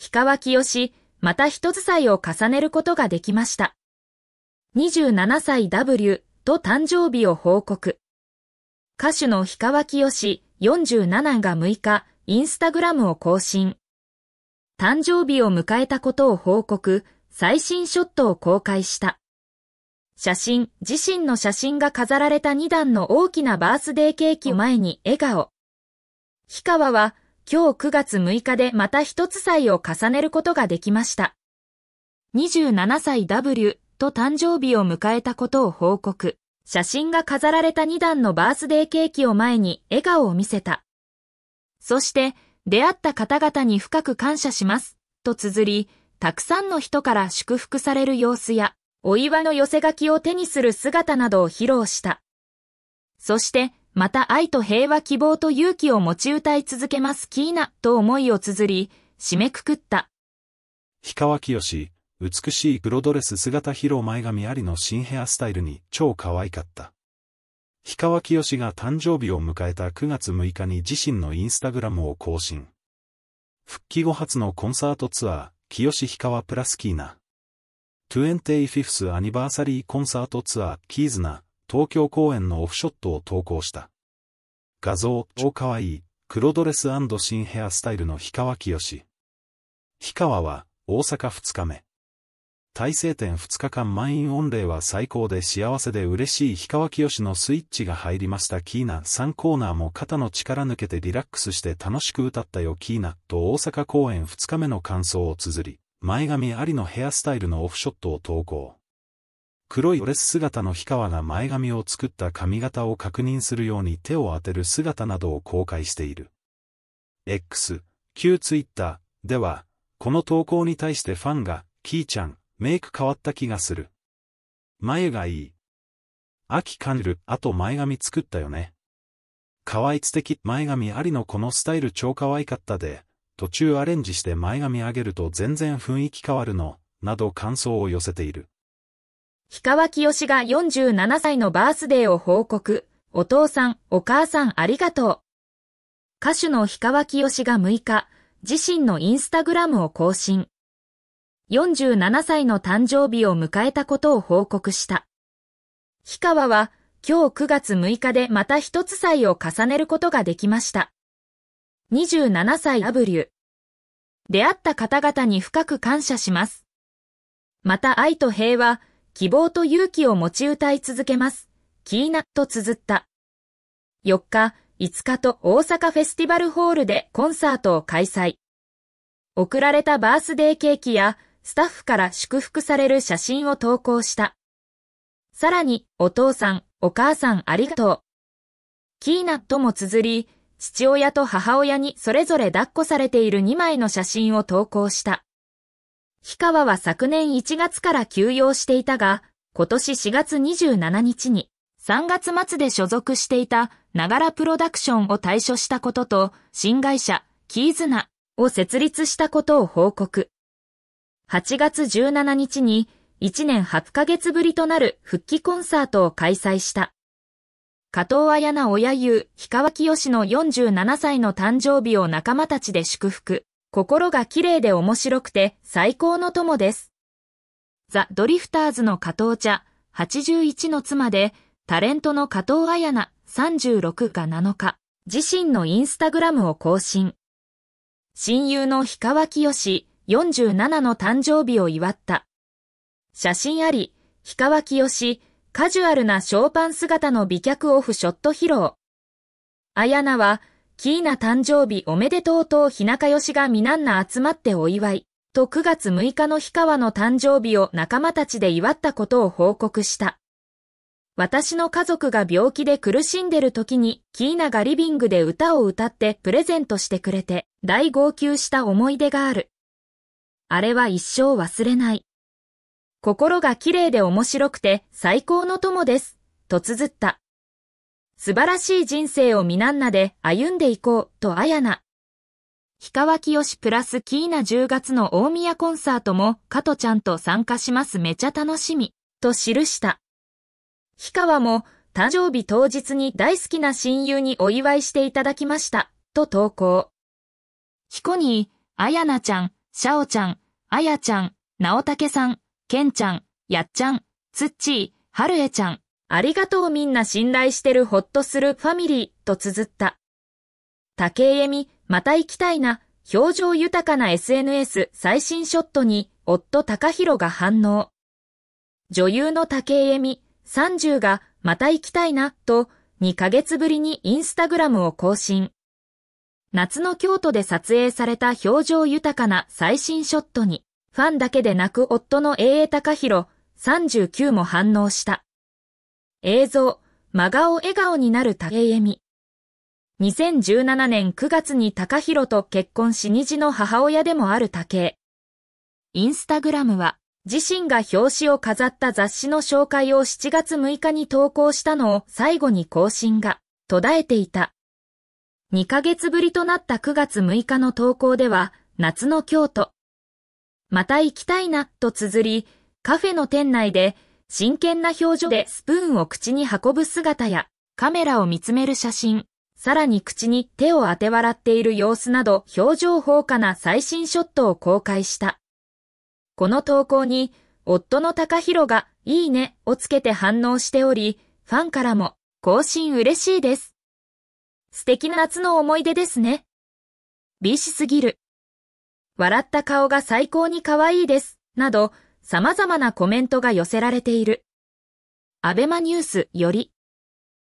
氷川清し、また一つ歳を重ねることができました。27歳 W と誕生日を報告。歌手の氷川清よし47が6日、インスタグラムを更新。誕生日を迎えたことを報告、最新ショットを公開した。写真、自身の写真が飾られた2段の大きなバースデーケーキを前に笑顔。氷川は、今日9月6日でまた一つ歳を重ねることができました。27歳 W と誕生日を迎えたことを報告。写真が飾られた2段のバースデーケーキを前に笑顔を見せた。そして、出会った方々に深く感謝します、と綴り、たくさんの人から祝福される様子や、お祝いの寄せ書きを手にする姿などを披露した。そして、また愛と平和希望と勇気を持ち歌い続けますキーナと思いを綴り、締めくくった。氷川きよし、美しい黒ドレス姿披露前髪ありの新ヘアスタイルに超可愛かった。氷川きよしが誕生日を迎えた9月6日に自身のインスタグラムを更新。復帰後初のコンサートツアー、きよし氷川プラスキーナ。25th アニバーサリーコンサートツアー、キーズナ、東京公演のオフショットを投稿した。画像、超可愛い、黒ドレス新ヘアスタイルの氷川きよし。氷川は、大阪2日目。大晴天2日間満員御礼は最高で幸せで嬉しい氷川きよしのスイッチが入りましたキーナ3コーナーも肩の力抜けてリラックスして楽しく歌ったよキーナと大阪公演2日目の感想を綴り、前髪ありのヘアスタイルのオフショットを投稿。黒いドレス姿の氷川が前髪を作った髪型を確認するように手を当てる姿などを公開している。X、旧ツイッターでは、この投稿に対してファンが、キーちゃん、メイク変わった気がする。眉がいい。秋感じる、あと前髪作ったよね。可愛い素敵、前髪ありのこのスタイル超可愛かったで、途中アレンジして前髪上げると全然雰囲気変わるの、など感想を寄せている。氷川清よしが47歳のバースデーを報告。お父さん、お母さんありがとう。歌手の氷川清が6日、自身のインスタグラムを更新。47歳の誕生日を迎えたことを報告した。氷川は、今日9月6日でまた一つ歳を重ねることができました。27歳 W。出会った方々に深く感謝します。また愛と平和、希望と勇気を持ち歌い続けます。キーナと綴った。4日、5日と大阪フェスティバルホールでコンサートを開催。送られたバースデーケーキやスタッフから祝福される写真を投稿した。さらに、お父さん、お母さんありがとう。キーナとも綴り、父親と母親にそれぞれ抱っこされている2枚の写真を投稿した。氷川は昨年1月から休養していたが、今年4月27日に3月末で所属していたながらプロダクションを退所したことと、新会社、キーズナを設立したことを報告。8月17日に1年8ヶ月ぶりとなる復帰コンサートを開催した。加藤綾菜親友氷川清よしの47歳の誕生日を仲間たちで祝福。心が綺麗で面白くて最高の友です。ザ・ドリフターズの加藤茶、81の妻で、タレントの加藤彩菜、36が7日、自身のインスタグラムを更新。親友の氷川清四、し、47の誕生日を祝った。写真あり、氷川清よカジュアルなショーパン姿の美脚オフショット披露。彩菜はキーナ誕生日おめでとうと日中よしがみなんな集まってお祝い、と9月6日の日川の誕生日を仲間たちで祝ったことを報告した。私の家族が病気で苦しんでる時に、キーナがリビングで歌を歌ってプレゼントしてくれて、大号泣した思い出がある。あれは一生忘れない。心が綺麗で面白くて最高の友です、と綴った。素晴らしい人生をみなんなで歩んでいこうとあやな。氷川きよしプラスキーナ10月の大宮コンサートも加藤ちゃんと参加しますめちゃ楽しみと記した。氷川も誕生日当日に大好きな親友にお祝いしていただきましたと投稿。ヒコニー、あやなちゃん、シャオちゃん、あやちゃん、なおたけさん、けんちゃん、やっちゃん、つっちー、はるえちゃん、ありがとうみんな信頼してるほっとするファミリーと綴った。竹江美、また行きたいな、表情豊かな SNS 最新ショットに夫高弘が反応。女優の竹江美、30がまた行きたいなと2ヶ月ぶりにインスタグラムを更新。夏の京都で撮影された表情豊かな最新ショットに、ファンだけでなく夫の英英高弘39も反応した。映像、真顔笑顔になる竹恵美。2017年9月に高弘と結婚し児の母親でもある竹。インスタグラムは、自身が表紙を飾った雑誌の紹介を7月6日に投稿したのを最後に更新が途絶えていた。2ヶ月ぶりとなった9月6日の投稿では、夏の京都。また行きたいな、と綴り、カフェの店内で、真剣な表情でスプーンを口に運ぶ姿や、カメラを見つめる写真、さらに口に手を当て笑っている様子など表情豊かな最新ショットを公開した。この投稿に、夫の高弘がいいねをつけて反応しており、ファンからも更新嬉しいです。素敵な夏の思い出ですね。美しすぎる。笑った顔が最高に可愛いです。など、様々なコメントが寄せられている。アベマニュースより